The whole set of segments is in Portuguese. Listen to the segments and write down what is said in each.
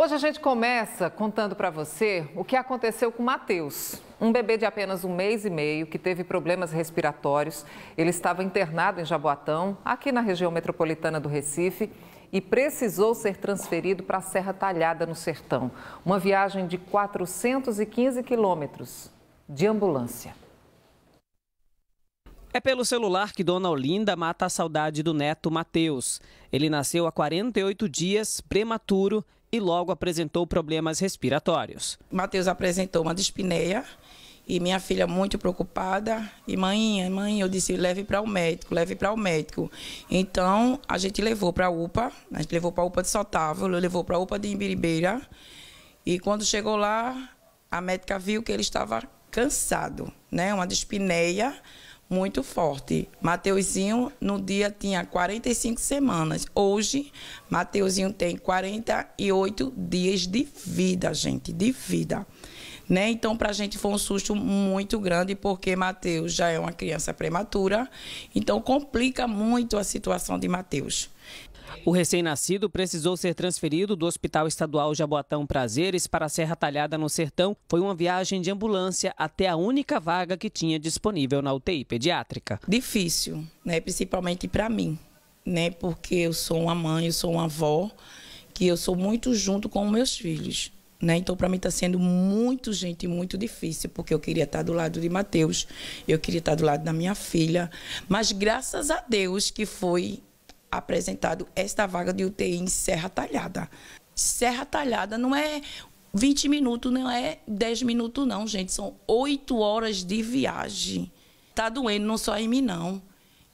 Hoje a gente começa contando para você o que aconteceu com Matheus, um bebê de apenas um mês e meio que teve problemas respiratórios. Ele estava internado em Jaboatão, aqui na região metropolitana do Recife, e precisou ser transferido para a Serra Talhada, no Sertão. Uma viagem de 415 quilômetros de ambulância. É pelo celular que Dona Olinda mata a saudade do neto Matheus. Ele nasceu há 48 dias, prematuro, e logo apresentou problemas respiratórios. Matheus apresentou uma dispneia e minha filha muito preocupada. E mãe, mãe, eu disse, leve para o médico, leve para o médico. Então, a gente levou para a UPA, a gente levou para a UPA de Sotávio, levou para a UPA de Imbiribeira. E quando chegou lá, a médica viu que ele estava cansado, né? Uma dispneia, muito forte. Mateuzinho, no dia, tinha 45 semanas. Hoje, Mateuzinho tem 48 dias de vida, gente, de vida. Né? Então, para a gente foi um susto muito grande, porque Mateus já é uma criança prematura, então complica muito a situação de Mateus. O recém-nascido precisou ser transferido do Hospital Estadual Jaboatão Prazeres para a Serra Talhada, no Sertão. Foi uma viagem de ambulância até a única vaga que tinha disponível na UTI pediátrica. Difícil, né? principalmente para mim, né? porque eu sou uma mãe, eu sou uma avó, que eu sou muito junto com meus filhos. Né? Então, para mim está sendo muito, gente, muito difícil, porque eu queria estar tá do lado de Mateus, eu queria estar tá do lado da minha filha, mas graças a Deus que foi apresentado esta vaga de UTI em Serra Talhada. Serra Talhada não é 20 minutos, não é 10 minutos, não, gente, são 8 horas de viagem. Tá doendo, não só em mim, não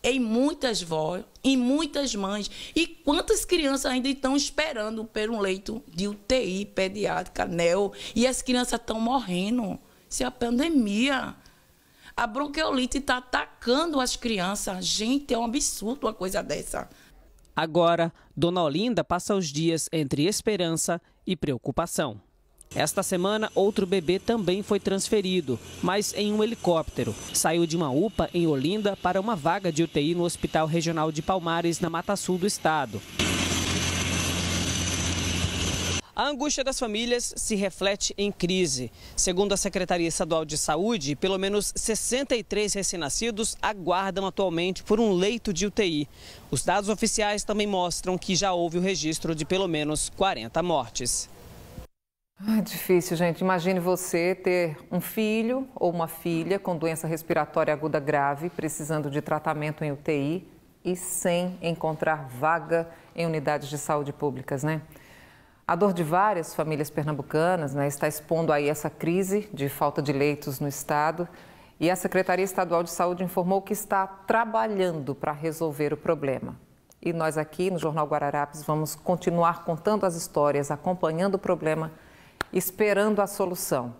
em muitas vós, em muitas mães. E quantas crianças ainda estão esperando por um leito de UTI pediátrica, NEO? E as crianças estão morrendo. Isso é a pandemia. A bronquiolite está atacando as crianças. Gente, é um absurdo uma coisa dessa. Agora, Dona Olinda passa os dias entre esperança e preocupação. Esta semana, outro bebê também foi transferido, mas em um helicóptero. Saiu de uma UPA em Olinda para uma vaga de UTI no Hospital Regional de Palmares, na Mata Sul do estado. A angústia das famílias se reflete em crise. Segundo a Secretaria Estadual de Saúde, pelo menos 63 recém-nascidos aguardam atualmente por um leito de UTI. Os dados oficiais também mostram que já houve o registro de pelo menos 40 mortes. É difícil, gente. Imagine você ter um filho ou uma filha com doença respiratória aguda grave, precisando de tratamento em UTI e sem encontrar vaga em unidades de saúde públicas, né? A dor de várias famílias pernambucanas né, está expondo aí essa crise de falta de leitos no estado. E a Secretaria Estadual de Saúde informou que está trabalhando para resolver o problema. E nós aqui no Jornal Guararapes vamos continuar contando as histórias, acompanhando o problema esperando a solução.